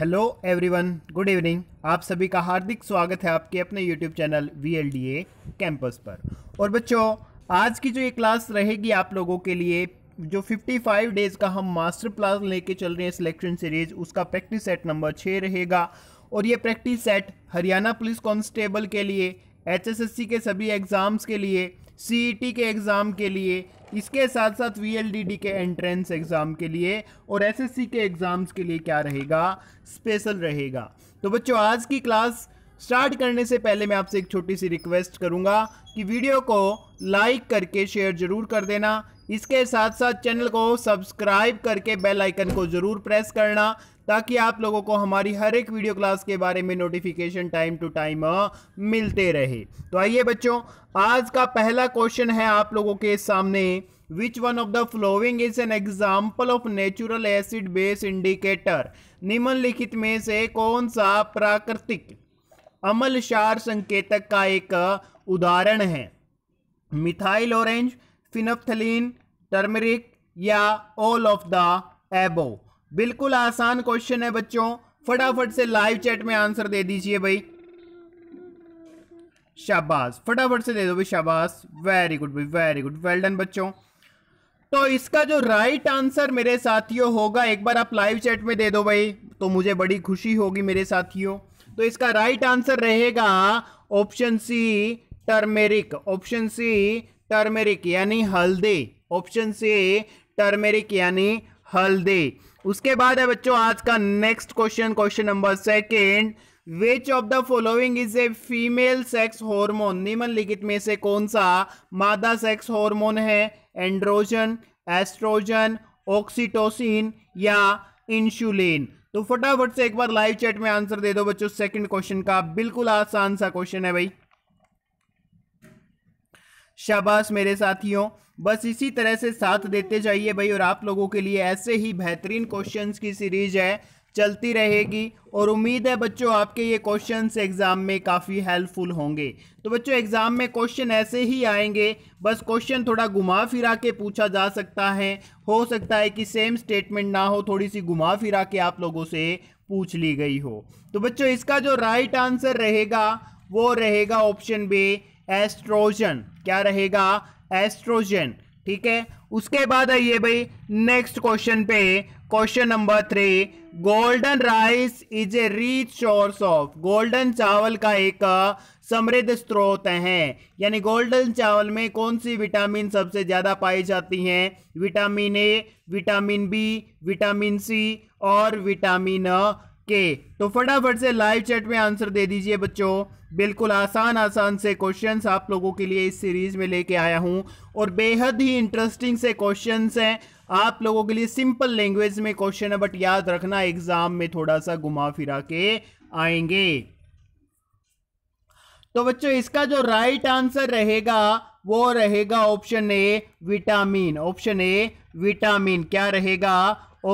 hello everyone good evening आप सभी का हार्दिक स्वागत है आपके अपने यूट्यूब चैनल वी कैंपस पर और बच्चों आज की जो ये क्लास रहेगी आप लोगों के लिए जो 55 डेज़ का हम मास्टर प्लान लेके चल रहे हैं सिलेक्शन सीरीज उसका प्रैक्टिस सेट नंबर छः रहेगा और ये practice set Haryana police constable के लिए एच के सभी एग्ज़ाम्स के लिए सी e के एग्ज़ाम के लिए इसके साथ साथ वी के एंट्रेंस एग्ज़ाम के लिए और एसएससी के एग्ज़ाम्स के लिए क्या रहेगा स्पेशल रहेगा तो बच्चों आज की क्लास स्टार्ट करने से पहले मैं आपसे एक छोटी सी रिक्वेस्ट करूंगा कि वीडियो को लाइक करके शेयर जरूर कर देना इसके साथ साथ चैनल को सब्सक्राइब करके बेल आइकन को ज़रूर प्रेस करना ताकि आप लोगों को हमारी हर एक वीडियो क्लास के बारे में नोटिफिकेशन टाइम टू टाइम मिलते रहे तो आइए बच्चों आज का पहला क्वेश्चन है आप लोगों के सामने which one of the following is an example of natural acid base indicator निम्नलिखित में से कौन सा प्राकृतिक अमलशार संकेतक का एक उदाहरण है मिथाइल ऑरेंज फिनोफ्थलिन टर्मरिक या ऑल ऑफ द एबो बिल्कुल आसान क्वेश्चन है बच्चों फटाफट से लाइव चैट में आंसर दे दीजिए भाई शाबाश फटाफट से दे दो भाई शाबाश वेरी गुड भाई वेरी गुड वेल डन बच्चों तो इसका जो राइट आंसर मेरे साथियों होगा एक बार आप लाइव चैट में दे दो भाई तो मुझे बड़ी खुशी होगी मेरे साथियों तो इसका राइट आंसर रहेगा option C turmeric option C turmeric यानी हल्दी ऑप्शन सी टर्मेरिक यानी हल्दी उसके बाद है बच्चों आज का next question question number second which of the following is a female sex hormone निम्नलिखित में से कौन सा मादा सेक्स हार्मोन है एंड्रोजन एस्ट्रोजन ऑक्सीटोसिन या इंसुलिन तो फटाफट से एक बार लाइव चैट में आंसर दे दो बच्चों सेकंड क्वेश्चन का बिल्कुल आसान सा क्वेश्चन है भाई शाबाश मेरे साथियों बस इसी तरह से साथ देते जाइए भाई और आप लोगों के लिए ऐसे ही बेहतरीन क्वेश्चंस की सीरीज है चलती रहेगी और उम्मीद है बच्चों आपके ये क्वेश्चंस एग्ज़ाम में काफ़ी हेल्पफुल होंगे तो बच्चों एग्ज़ाम में क्वेश्चन ऐसे ही आएंगे बस क्वेश्चन थोड़ा घुमा फिरा के पूछा जा सकता है हो सकता है कि सेम स्टेटमेंट ना हो थोड़ी सी घुमा फिरा के आप लोगों से पूछ ली गई हो तो बच्चों इसका जो राइट आंसर रहेगा वो रहेगा ऑप्शन बे एस्ट्रोजन क्या रहेगा एस्ट्रोजन ठीक है उसके बाद आइए भाई नेक्स्ट क्वेश्चन पे question number three golden rice is a rich source of golden चावल का एक समृद्ध स्रोत है यानी गोल्डन चावल में कौन सी विटामिन सबसे ज़्यादा पाई जाती हैं vitamin A vitamin B vitamin C और विटामिन के तो फटाफट से लाइव चैट में आंसर दे दीजिए बच्चों बिल्कुल आसान आसान से क्वेश्चंस आप लोगों के लिए इस सीरीज़ में लेके आया हूँ और बेहद ही इंटरेस्टिंग से क्वेश्चंस हैं आप लोगों के लिए सिंपल लैंग्वेज में क्वेश्चन है बट याद रखना एग्ज़ाम में थोड़ा सा घुमा फिरा के आएंगे तो बच्चों इसका जो राइट आंसर रहेगा वो रहेगा option A vitamin option A vitamin क्या रहेगा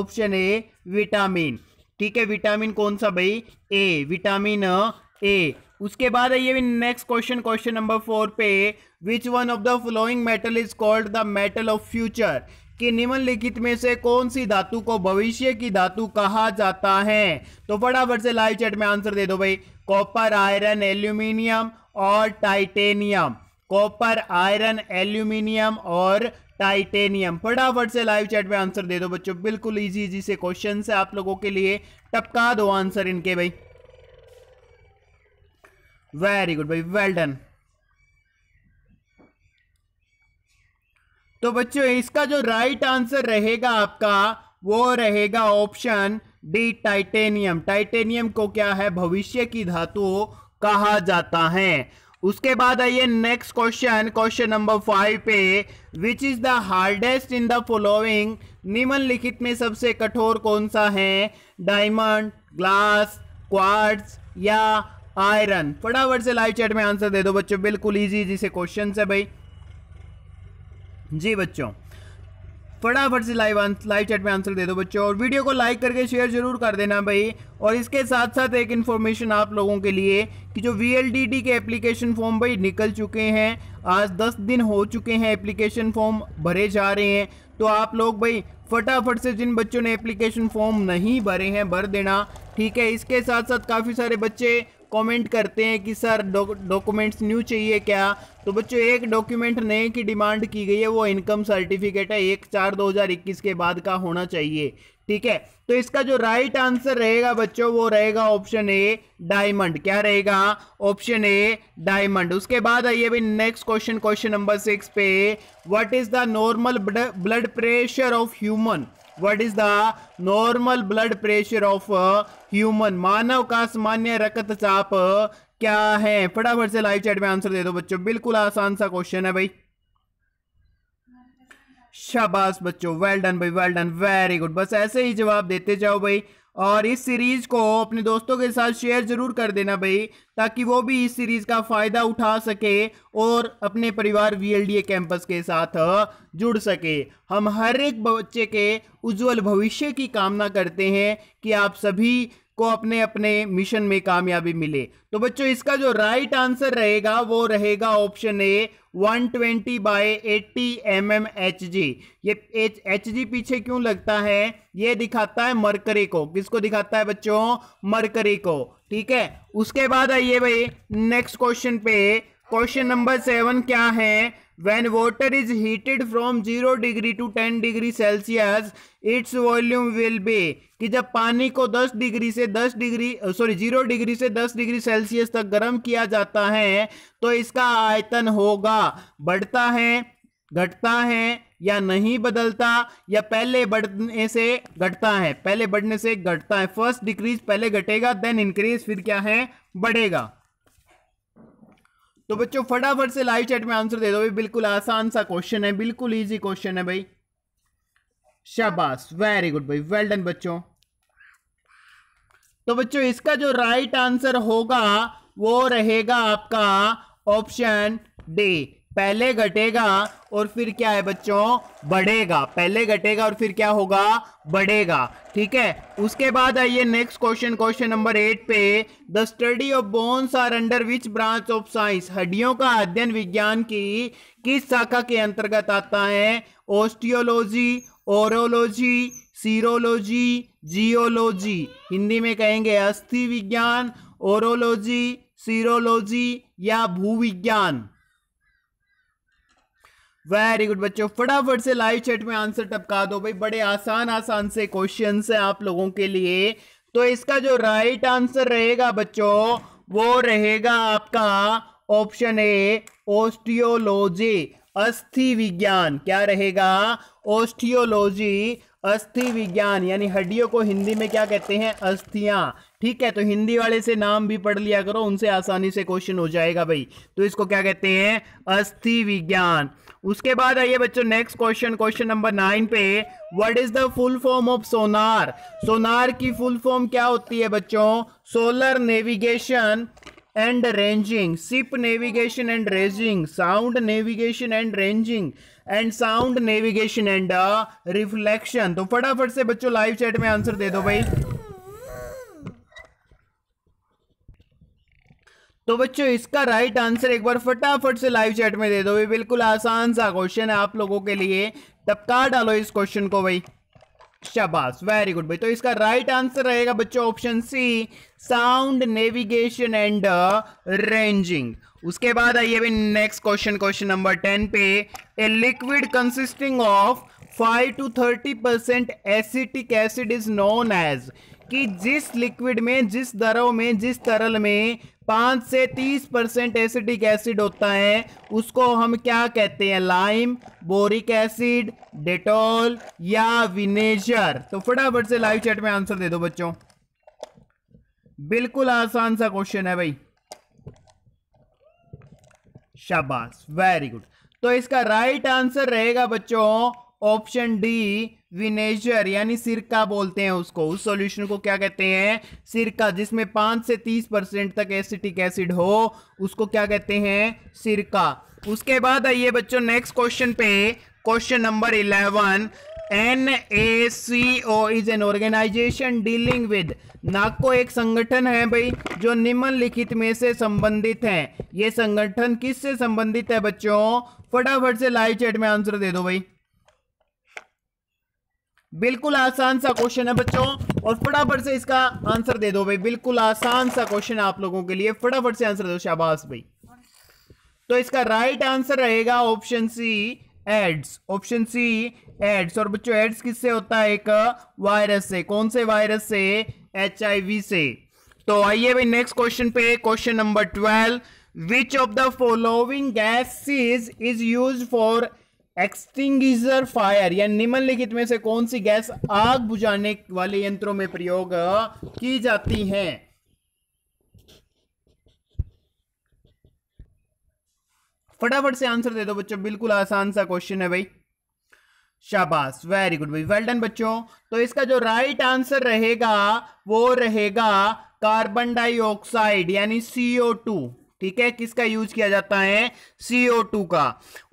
ऑप्शन ए विटामिन ठीक है विटामिन कौन सा भाई ए विटामिन ए उसके बाद आइए next question question number four पे which one of the following metal is called the metal of future कि निम्नलिखित में से कौन सी धातु को भविष्य की धातु कहा जाता है तो फटाफट से लाइव चैट में आंसर दे दो भाई कॉपर आयरन एल्यूमिनियम और टाइटेनियम कॉपर आयरन एल्यूमिनियम और टाइटेनियम फटाफट से लाइव चैट में आंसर दे दो बच्चों बिल्कुल इजी इजी से क्वेश्चन है आप लोगों के लिए टपका दो आंसर इनके भाई वेरी गुड भाई वेल डन तो बच्चों इसका जो राइट आंसर रहेगा आपका वो रहेगा ऑप्शन डी टाइटेनियम टाइटेनियम को क्या है भविष्य की धातु कहा जाता है उसके बाद आइए next question question number five पे which is the hardest in the following निम्नलिखित में सबसे कठोर कौन सा है डायमंड ग्लास क्वार्ट्स या आयरन फटाफट से लाइव चैट में आंसर दे दो बच्चों बिल्कुल इजी इजी से क्वेश्चन है भाई जी बच्चों फटाफट से लाइव लाइव चैट में आंसर दे दो बच्चों और वीडियो को लाइक करके शेयर जरूर कर देना भाई और इसके साथ साथ एक इन्फॉर्मेशन आप लोगों के लिए कि जो वी के एप्लीकेशन फॉर्म भाई निकल चुके हैं आज दस दिन हो चुके हैं एप्लीकेशन फॉर्म भरे जा रहे हैं तो आप लोग भाई फटाफट से जिन बच्चों ने एप्लीकेशन फॉर्म नहीं भरे हैं भर देना ठीक है इसके साथ साथ काफ़ी सारे बच्चे कमेंट करते हैं कि सर डॉक्यूमेंट्स न्यू चाहिए क्या तो बच्चों एक डॉक्यूमेंट नए की डिमांड की गई है वो इनकम सर्टिफिकेट है एक चार 2021 के बाद का होना चाहिए ठीक है तो इसका जो राइट आंसर रहेगा बच्चों वो रहेगा ऑप्शन ए डायमंड क्या रहेगा ऑप्शन ए डायमंड उसके बाद आइए भाई next question question number six पे what is the normal blood pressure of human what is the normal blood pressure of human मानव का सामान्य रक्तचाप क्या है फटाफट से लाइव चैट में आंसर दे दो बच्चों बिल्कुल आसान सा क्वेश्चन है भाई शाबाश बच्चों वेल डन भाई वेल डन वेरी गुड बस ऐसे ही जवाब देते जाओ भाई और इस सीरीज़ को अपने दोस्तों के साथ शेयर ज़रूर कर देना भाई ताकि वो भी इस सीरीज़ का फ़ायदा उठा सके और अपने परिवार वी कैंपस के साथ हाँ, जुड़ सके हम हर एक बच्चे के उज्जवल भविष्य की कामना करते हैं कि आप सभी को अपने अपने मिशन में कामयाबी मिले तो बच्चों इसका जो राइट आंसर रहेगा वो रहेगा option A 120 twenty by eighty M M H G ये एच एच जी पीछे क्यों लगता है ये दिखाता है मरकरी को किसको दिखाता है बच्चों मरकरी को ठीक है उसके बाद आइए भाई नेक्स्ट क्वेश्चन पे क्वेश्चन नंबर सेवन क्या है when water is heated from 0 degree to 10 degree Celsius it's volume will be कि जब पानी को 10 डिग्री से 10 डिग्री सॉरी 0 डिग्री से 10 डिग्री सेल्सियस तक गर्म किया जाता है तो इसका आयतन होगा बढ़ता है घटता है या नहीं बदलता या पहले बढ़ने से घटता है पहले बढ़ने से घटता है फर्स्ट डिक्रीज पहले घटेगा देन इंक्रीज फिर क्या है बढ़ेगा तो बच्चों फटाफट से लाइव चैट में आंसर दे दो भाई बिल्कुल आसान सा क्वेश्चन है बिल्कुल ईजी क्वेश्चन है भाई शाबाश वेरी गुड भाई वेल डन बच्चों तो बच्चों इसका जो राइट आंसर होगा वो रहेगा आपका ऑप्शन डी पहले घटेगा और फिर क्या है बच्चों बढ़ेगा पहले घटेगा और फिर क्या होगा बढ़ेगा ठीक है उसके बाद आइए next question question number eight पे the study of bones are under which branch of science हड्डियों का अध्ययन विज्ञान की किस शाखा के अंतर्गत आता है osteology orology serology geology Hindi में कहेंगे अस्थि विज्ञान ओरोलॉजी सीरोलॉजी या भूविज्ञान वेरी गुड बच्चों फटाफट से लाइव चैट में आंसर टपका दो भाई बड़े आसान आसान से क्वेश्चन है आप लोगों के लिए तो इसका जो राइट आंसर रहेगा बच्चों वो रहेगा आपका ऑप्शन ए ओस्टियोलॉजी अस्थि विज्ञान क्या रहेगा ओस्टियोलॉजी अस्थि विज्ञान यानी हड्डियों को हिंदी में क्या कहते हैं अस्थियां ठीक है तो हिंदी वाले से नाम भी पढ़ लिया करो उनसे आसानी से क्वेश्चन हो जाएगा भाई तो इसको क्या कहते हैं अस्थि विज्ञान उसके बाद आइए बच्चों next question question number nine पे what is the full form of sonar sonar की फुल फॉर्म क्या होती है बच्चों solar navigation and ranging ship navigation and ranging sound navigation and ranging and sound navigation and reflection तो फटाफट से बच्चों लाइव चैट में आंसर दे दो भाई तो बच्चों इसका राइट आंसर एक बार फटाफट से लाइव चैट में दे दो ये बिल्कुल आसान सा क्वेश्चन है आप लोगों के लिए टपका डालो इस क्वेश्चन को भाई शाबाश वेरी गुड भाई तो इसका राइट आंसर रहेगा बच्चों option C sound navigation and ranging उसके बाद आइए भाई next question question number ten पे a liquid consisting of five to thirty percent acetic acid is known as कि जिस लिक्विड में जिस दरव में जिस तरल में पाँच से तीस परसेंट एसिडिक एसिड होता है उसको हम क्या कहते हैं लाइम बोरिक एसिड डेटोल या विनेजर तो फटाफट से लाइव चैट में आंसर दे दो बच्चों बिल्कुल आसान सा क्वेश्चन है भाई शाबाश वेरी गुड तो इसका राइट आंसर रहेगा बच्चों ऑप्शन डी विनेजर यानी सिरका बोलते हैं उसको उस सॉल्यूशन को क्या कहते हैं सिरका जिसमें पांच से तीस परसेंट तक एसिटिक एसिड हो उसको क्या कहते हैं सिरका उसके बाद आइए बच्चों नेक्स्ट क्वेश्चन पे question number eleven N A C O is an organization dealing with NACO एक संगठन है भाई जो निम्नलिखित में से संबंधित है ये संगठन किससे संबंधित है बच्चों फटाफट से लाइव चैट में आंसर दे दो भाई बिल्कुल आसान सा क्वेश्चन है बच्चों और फटाफट से इसका आंसर दे दो भाई बिल्कुल आसान सा क्वेश्चन है आप लोगों के लिए फटाफट से आंसर दो शाबाश भाई तो इसका राइट आंसर रहेगा option C AIDS option C AIDS और बच्चों एड्स किससे होता है एक वायरस से कौन से वायरस से एच से तो आइए भाई नेक्स्ट क्वेश्चन पे question number twelve which of the following gases is use for extinguishing fire या निम्नलिखित में से कौन सी गैस आग बुझाने वाले यंत्रों में प्रयोग की जाती है फटाफट से आंसर दे दो बच्चों बिल्कुल आसान सा क्वेश्चन है भाई शाबाश वेरी गुड भाई वेल डन बच्चों तो इसका जो राइट right आंसर रहेगा वो रहेगा कार्बन डाइऑक्साइड यानी सीओ टू ठीक है किसका यूज किया जाता है सीओ टू का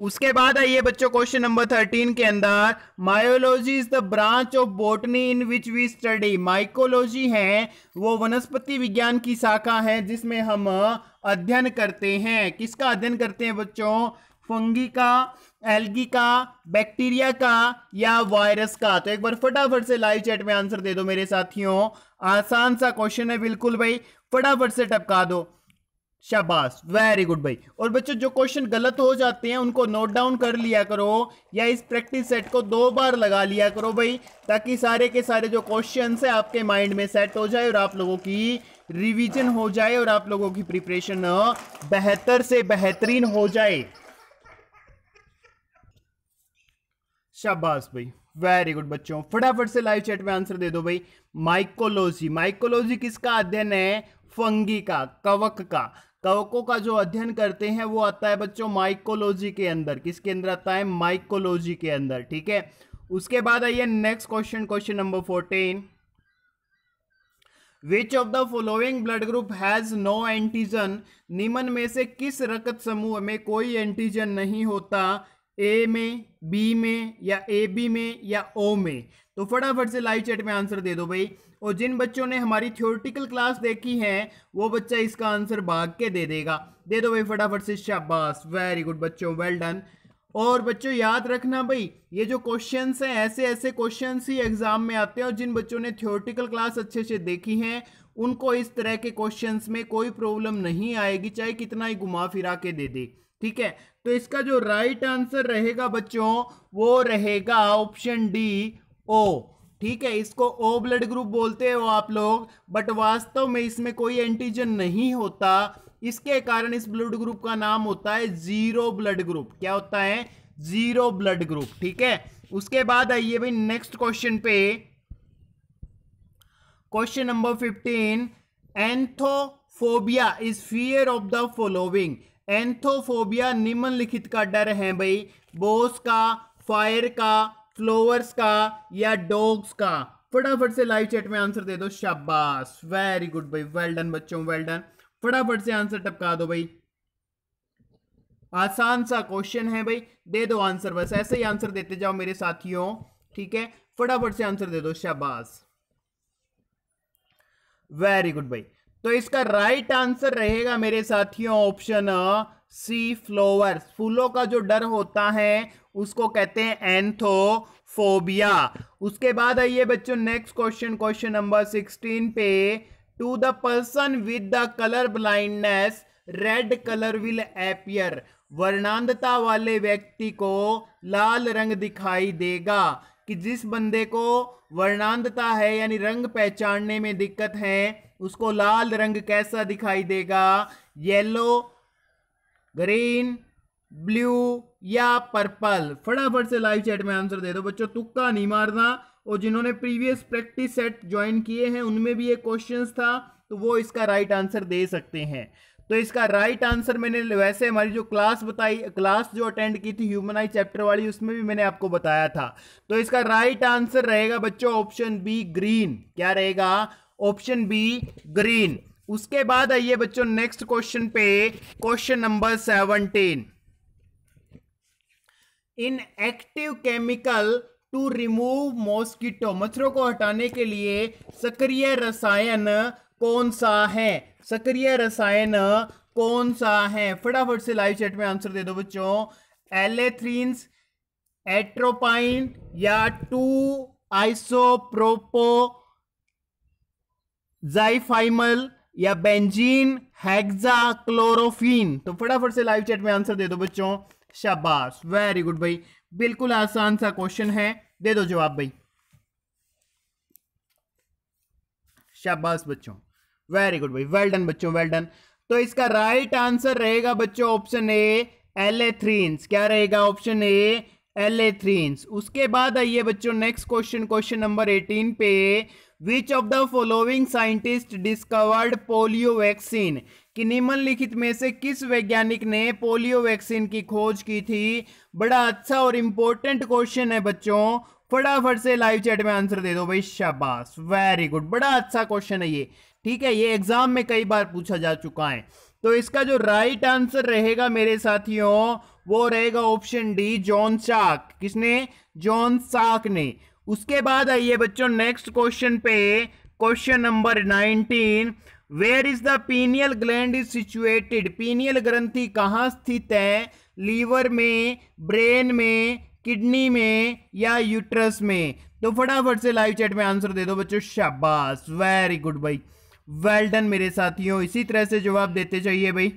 उसके बाद आइए बच्चों क्वेश्चन नंबर थर्टीन के अंदर mycology is the branch of botany in which we study mycology है वो वनस्पति विज्ञान की शाखा है जिसमें हम अध्ययन करते हैं किसका अध्ययन करते हैं बच्चों फंगी का एल्गी का बैक्टीरिया का या वायरस का तो एक बार फटाफट से लाइव चैट में आंसर दे दो मेरे साथियों आसान सा क्वेश्चन है बिल्कुल भाई फटाफट से टपका दो शाबाश वेरी गुड भाई और बच्चों जो क्वेश्चन गलत हो जाते हैं उनको नोट डाउन कर लिया करो या इस प्रैक्टिस सेट को दो बार लगा लिया करो भाई ताकि सारे के सारे जो क्वेश्चन है आपके माइंड में सेट हो जाए और आप लोगों की रिवीजन हो जाए और आप लोगों की प्रिपरेशन बेहतर से बेहतरीन हो जाए शाबाश भाई वेरी गुड बच्चों फटाफट से लाइव चैट में आंसर दे दो भाई माइकोलॉजी माइकोलॉजी किसका अध्ययन है फंगी का कवक का कवकों का जो अध्ययन करते हैं वो आता है बच्चों माइकोलॉजी के अंदर किसके अंदर आता है माइकोलॉजी के अंदर ठीक है उसके बाद आइए next question question number fourteen which of the following blood group has no antigen निमन में से किस रक्त समूह में कोई एंटीजन नहीं होता ए में बी में या ए बी में या ओ में तो फटाफट से लाइव चैट में आंसर दे दो भाई और जिन बच्चों ने हमारी थ्योरेटिकल क्लास देखी है वो बच्चा इसका आंसर भाग के दे देगा दे दो भाई फटाफट से शाबाश वेरी गुड बच्चों वेल डन और बच्चों याद रखना भाई ये जो क्वेश्चंस हैं ऐसे ऐसे क्वेश्चंस ही एग्जाम में आते हैं और जिन बच्चों ने थ्योरेटिकल क्लास अच्छे से देखी है उनको इस तरह के क्वेश्चंस में कोई प्रॉब्लम नहीं आएगी चाहे कितना ही घुमा फिरा के दे दे ठीक है तो इसका जो राइट आंसर रहेगा बच्चों वो रहेगा ऑप्शन डी ओ ठीक है इसको ओ ब्लड ग्रुप बोलते हो आप लोग बट वास्तव में इसमें कोई एंटीजन नहीं होता इसके कारण इस ब्लड ग्रुप का नाम होता है जीरो ब्लड ग्रुप क्या होता है जीरो ब्लड ग्रुप ठीक है उसके बाद आइए भाई नेक्स्ट क्वेश्चन पे question number fifteen anthophobia is fear of the following anthophobia निम्नलिखित का डर है भाई बोस का फायर का फ्लोवर्स का या डॉग्स का फटाफट से लाइव चैट में आंसर दे दो शाबाश वेरी गुड भाई वेल डन बच्चों वेल डन फटाफट से आंसर टपका दो भाई आसान सा क्वेश्चन है भाई दे दो आंसर बस ऐसे ही आंसर देते जाओ मेरे साथियों ठीक है फटाफट से आंसर दे दो शाबाश वेरी गुड भाई तो इसका राइट आंसर रहेगा मेरे साथियों ऑप्शन सी फ्लोवर्स फूलों का जो डर होता है उसको कहते हैं एंथोफोबिया उसके बाद आइए बच्चों next question question number sixteen पे to the person with the colour blindness red colour will appear वर्णांधता वाले व्यक्ति को लाल रंग दिखाई देगा कि जिस बंदे को वर्णांधता है यानी रंग पहचानने में दिक्कत है उसको लाल रंग कैसा दिखाई देगा येलो ग्रीन ब्लू या पर्पल फटाफट से लाइव चैट में आंसर दे दो बच्चों तुक्का नहीं मारना और जिन्होंने प्रीवियस प्रैक्टिस सेट ज्वाइन किए हैं उनमें भी ये क्वेश्चन था तो वो इसका राइट आंसर दे सकते हैं तो इसका राइट आंसर मैंने वैसे हमारी जो क्लास बताई क्लास जो अटेंड की थी ह्यूमन आई चैप्टर वाली उसमें भी मैंने आपको बताया था तो इसका राइट आंसर रहेगा बच्चों ऑप्शन बी ग्रीन क्या रहेगा ऑप्शन बी ग्रीन उसके बाद आइए बच्चों नेक्स्ट क्वेश्चन पे question number seventeen in active chemical to remove mosquito मच्छरों को हटाने के लिए सक्रिय रसायन कौन सा है सक्रिय रसायन कौन सा है फटाफट से लाइव चैट में आंसर दे दो बच्चों एलेथ्रीन्स एट्रोपाइन या टू आइसोप्रोपो जाइफाइमल या बेंजीन हेक्सा क्लोरोफीन तो फटाफट से लाइव चैट में आंसर दे दो बच्चों शाबाश वेरी गुड भाई बिल्कुल आसान सा क्वेश्चन है दे दो जवाब भाई शाबाश बच्चों वेरी गुड भाई वेल डन बच्चों वेल डन तो इसका राइट आंसर रहेगा बच्चों ऑप्शन ए एथ्रींस क्या रहेगा ऑप्शन ए एथ्रींस उसके बाद आइए बच्चों next question question number eighteen पे which of the following scientist discovered polio vaccine कि निम्नलिखित में से किस वैज्ञानिक ने पोलियो वैक्सीन की खोज की थी बड़ा अच्छा और इंपॉर्टेंट क्वेश्चन है बच्चों फटाफट से लाइव चैट में आंसर दे दो भाई शाबाश वेरी गुड बड़ा अच्छा क्वेश्चन है ये ठीक है ये एग्जाम में कई बार पूछा जा चुका है तो इसका जो राइट आंसर रहेगा मेरे साथियों वो रहेगा ऑप्शन डी जॉन साक किसने जॉन साक ने उसके बाद आइए बच्चों नेक्स्ट क्वेश्चन पे question number nineteen where is the pineal gland is situated pineal ग्रंथि कहाँ स्थित है लीवर में ब्रेन में किडनी में या यूट्रस में तो फटाफट से लाइव चैट में आंसर दे दो बच्चों शाबाश वेरी गुड भाई वेल well डन मेरे साथियों इसी तरह से जवाब देते चाहिए भाई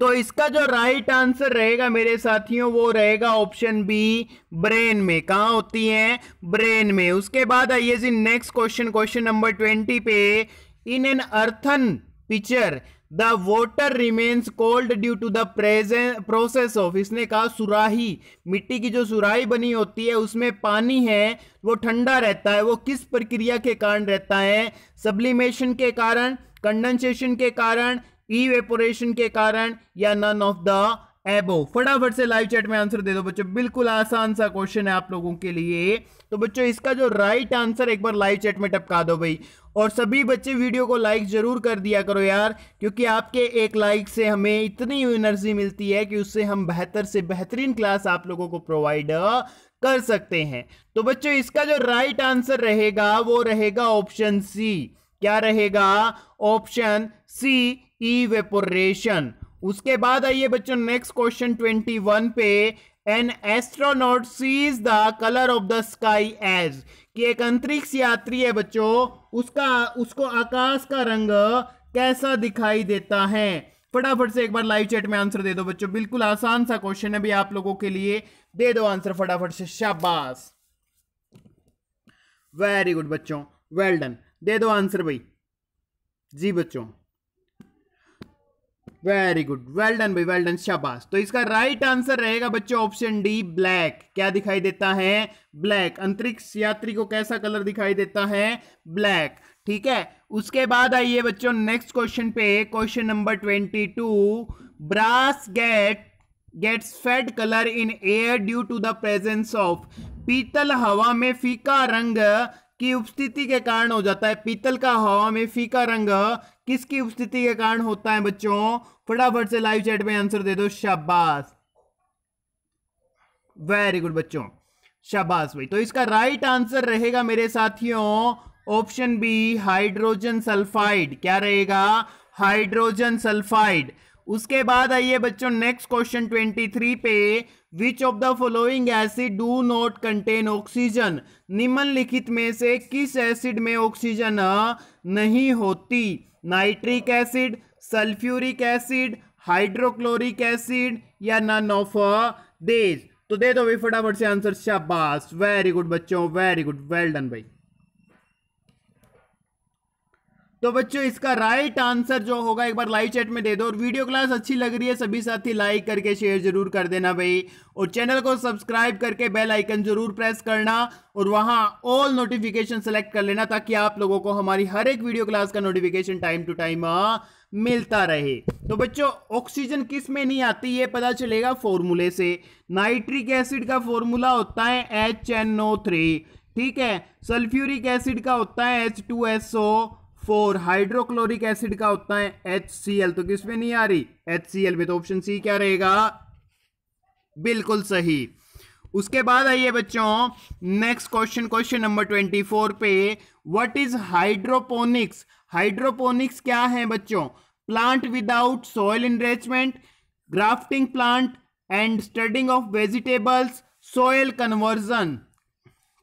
तो इसका जो राइट आंसर रहेगा मेरे साथियों वो रहेगा ऑप्शन बी ब्रेन में कहाँ होती है ब्रेन में उसके बाद आइए जी next question question number twenty पे in an earthen pitcher the water remains cold due to the present process of इसने कहा सुराही मिट्टी की जो सुराही बनी होती है उसमें पानी है वो ठंडा रहता है वो किस प्रक्रिया के कारण रहता है सब्लिमेशन के कारण कंडेंसेशन के कारण इवेपोरेशन के कारण या नन ऑफ द एबो फटाफट से लाइव चैट में आंसर दे दो बच्चों बिल्कुल आसान सा क्वेश्चन है आप लोगों के लिए तो बच्चों इसका जो राइट right आंसर एक बार लाइव चैट में टपका दो भाई और सभी बच्चे वीडियो को लाइक जरूर कर दिया करो यार क्योंकि आपके एक लाइक से हमें इतनी एनर्जी मिलती है कि उससे हम बेहतर से बेहतरीन क्लास आप लोगों को प्रोवाइड uh, कर सकते हैं तो बच्चों इसका जो राइट right आंसर रहेगा वो रहेगा ऑप्शन सी क्या रहेगा ऑप्शन सी इवेपोरेशन उसके बाद आइए बच्चों नेक्स्ट क्वेश्चन वन पे an astronaut sees the colour of the sky as कि एक अंतरिक्ष यात्री है बच्चों उसका उसको आकाश का रंग कैसा दिखाई देता है फटाफट से एक बार लाइव चैट में आंसर दे दो बच्चों बिल्कुल आसान सा क्वेश्चन है भी आप लोगों के लिए दे दो आंसर फटाफट से शाबाश वेरी गुड बच्चों वेल well डन दे दो आंसर भाई जी बच्चों वेरी गुड वेल डन भाई वेल डन शाबाश तो इसका राइट right आंसर रहेगा बच्चों ऑप्शन डी ब्लैक क्या दिखाई देता है ब्लैक अंतरिक्ष यात्री को कैसा कलर दिखाई देता है ब्लैक ठीक है उसके बाद आइए बच्चों नेक्स्ट क्वेश्चन पे question number twenty two brass get gets fade colour in air due to the presence of पीतल हवा में फीका रंग की उपस्थिति के कारण हो जाता है पीतल का हवा में फीका रंग किसकी उपस्थिति के कारण होता है बच्चों फटाफट से लाइव चैट में आंसर दे दो शाबाश वेरी गुड बच्चों शाबाश भाई तो इसका राइट आंसर रहेगा मेरे साथियों ऑप्शन बी हाइड्रोजन सल्फाइड क्या रहेगा हाइड्रोजन सल्फाइड उसके बाद आइए बच्चों नेक्स्ट क्वेश्चन 23 पे which of the following acid do not contain oxygen निम्नलिखित में से किस एसिड में ऑक्सीजन नहीं होती nitric acid sulphuric acid hydrochloric acid या नन ऑफ देश तो दे दो भाई फटाफट से आंसर शाबाश वेरी गुड बच्चों वेरी गुड वेल डन भाई तो बच्चों इसका राइट आंसर जो होगा एक बार लाइव चैट में दे दो और वीडियो क्लास अच्छी लग रही है सभी साथी लाइक करके शेयर जरूर कर देना भाई और चैनल को सब्सक्राइब करके बेल आइकन जरूर प्रेस करना और वहां ऑल नोटिफिकेशन सेलेक्ट कर लेना ताकि आप लोगों को हमारी हर एक वीडियो क्लास का नोटिफिकेशन टाइम टू टाइम मिलता रहे तो बच्चों ऑक्सीजन किस में नहीं आती ये पता चलेगा फॉर्मूले से नाइट्रिक एसिड का फॉर्मूला होता है एच एन ओ थ्री ठीक है सल्फ्यूरिक एसिड का होता है H two S O four hydrochloric acid का होता है एच सी एल तो किसमें नहीं आ रही एच सी एल में तो ऑप्शन सी क्या रहेगा बिल्कुल सही उसके बाद आइए बच्चों next question question number twenty four पे व्हाट इज हाइड्रोपोनिक्स हाइड्रोपोनिक्स क्या है बच्चों plant without soil enrichment grafting plant and studying of vegetables soil conversion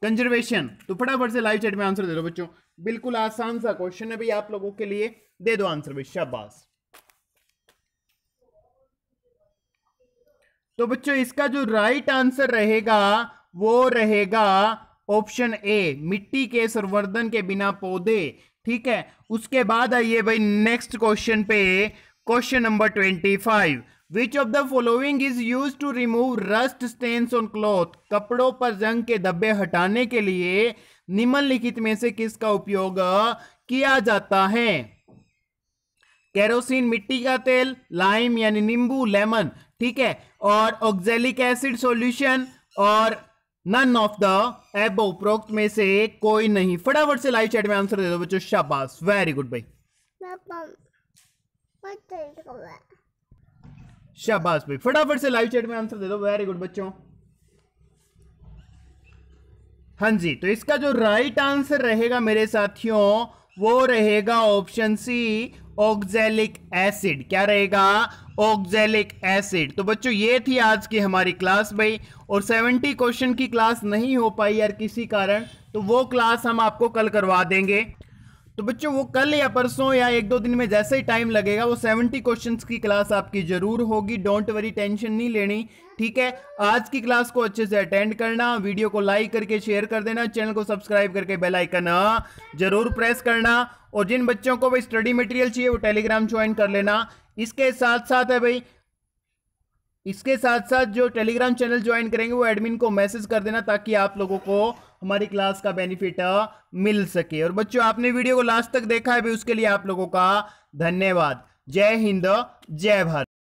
conservation तो फटाफट से लाइव चैट में आंसर दे दो बच्चों बिल्कुल आसान सा क्वेश्चन है भाई आप लोगों के लिए दे दो आंसर भाई शाबाश तो बच्चों इसका जो राइट आंसर रहेगा वो रहेगा ऑप्शन ए मिट्टी के संवर्धन के बिना पौधे ठीक है उसके बाद आइए भाई नेक्स्ट क्वेश्चन पे question number twenty five which of the following is use to remove rust stains on cloth कपड़ों पर जंग के धब्बे हटाने के लिए निम्नलिखित में से किसका उपयोग किया जाता है केरोसिन मिट्टी का तेल लाइम यानी नींबू लेमन ठीक है और ऑक्जेलिक एसिड सॉल्यूशन और नन ऑफ द एब उपरोक्त में से कोई नहीं फटाफट से लाइव चैट में आंसर दे दो बच्चों शाबाश वेरी गुड भाई शाबाश भाई फटाफट से लाइव चैट में आंसर दे दो वेरी गुड बच्चों हाँ जी तो इसका जो राइट आंसर रहेगा मेरे साथियों वो रहेगा ऑप्शन सी ऑक्जेलिक एसिड क्या रहेगा ऑक्जेलिक एसिड तो बच्चों ये थी आज की हमारी क्लास भाई और 70 क्वेश्चन की क्लास नहीं हो पाई यार किसी कारण तो वो क्लास हम आपको कल करवा देंगे तो बच्चों वो कल या परसों या एक दो दिन में जैसे ही टाइम लगेगा वो सेवेंटी क्वेश्चन की क्लास आपकी जरूर होगी डोंट वरी टेंशन नहीं लेनी ठीक है आज की क्लास को अच्छे से अटेंड करना वीडियो को लाइक करके शेयर कर देना चैनल को सब्सक्राइब करके बेल आइकन जरूर प्रेस करना और जिन बच्चों को भाई स्टडी मटेरियल चाहिए वो टेलीग्राम ज्वाइन कर लेना इसके साथ साथ है भाई इसके साथ साथ जो टेलीग्राम चैनल ज्वाइन करेंगे वो एडमिन को मैसेज कर देना ताकि आप लोगों को हमारी क्लास का बेनिफिट मिल सके और बच्चों आपने वीडियो को लास्ट तक देखा है भी उसके लिए आप लोगों का धन्यवाद जय हिंद जय भारत